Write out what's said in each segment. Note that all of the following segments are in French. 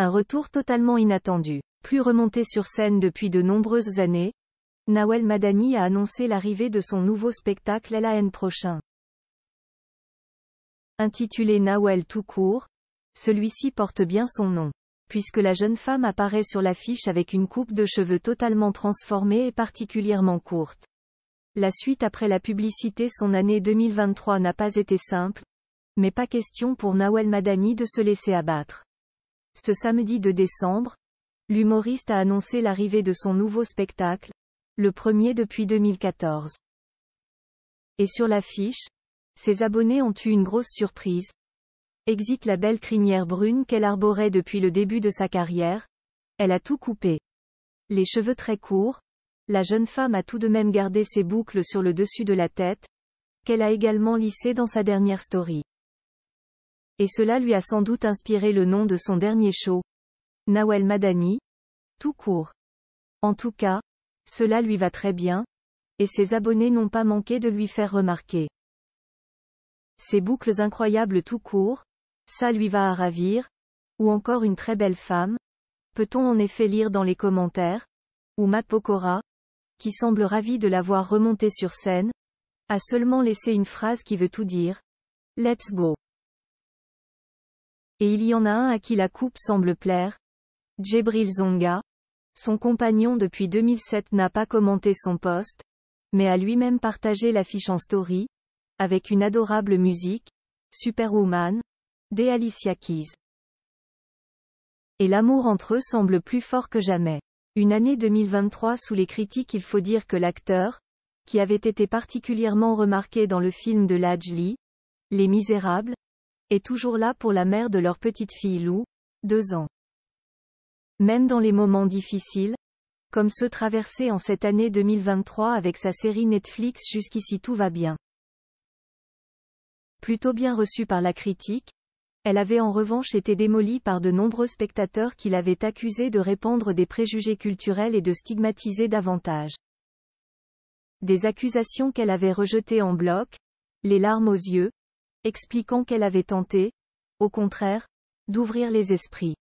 Un retour totalement inattendu. Plus remonté sur scène depuis de nombreuses années, Nawel Madani a annoncé l'arrivée de son nouveau spectacle LAN prochain. Intitulé Nawel tout court, celui-ci porte bien son nom. Puisque la jeune femme apparaît sur l'affiche avec une coupe de cheveux totalement transformée et particulièrement courte. La suite après la publicité son année 2023 n'a pas été simple, mais pas question pour Nawel Madani de se laisser abattre. Ce samedi 2 décembre, l'humoriste a annoncé l'arrivée de son nouveau spectacle, le premier depuis 2014. Et sur l'affiche, ses abonnés ont eu une grosse surprise. Exit la belle crinière brune qu'elle arborait depuis le début de sa carrière. Elle a tout coupé. Les cheveux très courts, la jeune femme a tout de même gardé ses boucles sur le dessus de la tête, qu'elle a également lissées dans sa dernière story. Et cela lui a sans doute inspiré le nom de son dernier show. Nawel Madani. Tout court. En tout cas, cela lui va très bien. Et ses abonnés n'ont pas manqué de lui faire remarquer. Ses boucles incroyables tout court. Ça lui va à ravir. Ou encore une très belle femme. Peut-on en effet lire dans les commentaires? Ou Matt Pokora, qui semble ravi de l'avoir remonté sur scène, a seulement laissé une phrase qui veut tout dire. Let's go. Et il y en a un à qui la coupe semble plaire. Djibril Zonga. Son compagnon depuis 2007 n'a pas commenté son poste, mais a lui-même partagé l'affiche en story, avec une adorable musique, Superwoman, des Alicia Keys. Et l'amour entre eux semble plus fort que jamais. Une année 2023 sous les critiques il faut dire que l'acteur, qui avait été particulièrement remarqué dans le film de Lajli, Les Misérables, est toujours là pour la mère de leur petite fille Lou, deux ans. Même dans les moments difficiles, comme ceux traversés en cette année 2023 avec sa série Netflix Jusqu'ici tout va bien. Plutôt bien reçue par la critique, elle avait en revanche été démolie par de nombreux spectateurs qui l'avaient accusée de répandre des préjugés culturels et de stigmatiser davantage. Des accusations qu'elle avait rejetées en bloc, les larmes aux yeux, expliquant qu'elle avait tenté, au contraire, d'ouvrir les esprits.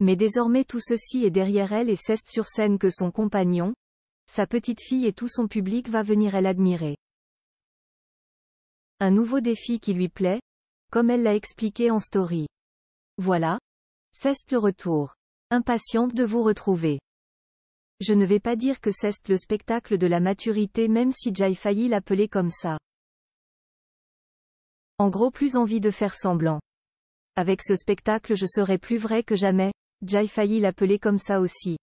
Mais désormais tout ceci est derrière elle et c'est sur scène que son compagnon, sa petite fille et tout son public va venir elle admirer. Un nouveau défi qui lui plaît, comme elle l'a expliqué en story. Voilà. c'est le retour. Impatiente de vous retrouver. Je ne vais pas dire que c'est le spectacle de la maturité même si j'ai failli l'appeler comme ça. En gros plus envie de faire semblant. Avec ce spectacle je serai plus vrai que jamais, Jai faillit l'appeler comme ça aussi.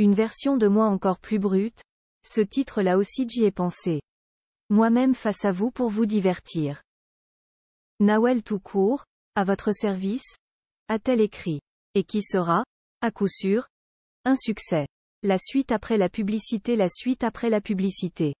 Une version de moi encore plus brute, ce titre là aussi j'y ai pensé. Moi-même face à vous pour vous divertir. Nawel tout court, à votre service, a-t-elle écrit. Et qui sera, à coup sûr, un succès. La suite après la publicité, la suite après la publicité.